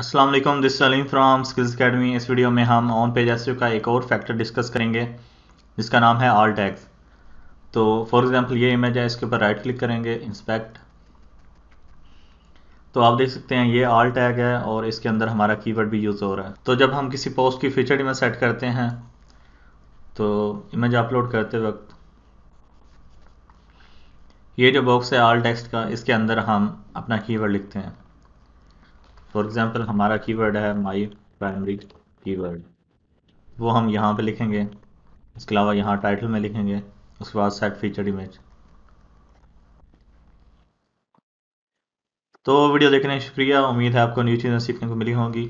अस्सलाम वालेकुम this Saleem from skills academy इस वीडियो में हम ऑन पेज एस का एक और फैक्टर डिस्कस करेंगे जिसका नाम है ऑल टैग्स तो फॉर एग्जांपल ये इमेज है इसके ऊपर राइट क्लिक करेंगे इंस्पेक्ट तो आप देख सकते हैं ये ऑल टैग है और इसके अंदर हमारा कीवर्ड भी यूज़ हो रहा है तो जब हम किसी पोस्ट की फीचर इमेज सेट करते हैं तो इमेज अपलोड करते वक्त ये जो बॉक्स है ऑल टेक्स्ट का इसके अंदर हम अपना कीवर्ड लिखते हैं फॉर एग्जाम्पल हमारा कीवर्ड है माई प्राइमरी वर्ड वो हम यहाँ पे लिखेंगे इसके अलावा यहाँ टाइटल में लिखेंगे उसके बाद सेट फीचर इमेज तो वीडियो देखने शुक्रिया उम्मीद है आपको न्यू चीज़ें सीखने को मिली होंगी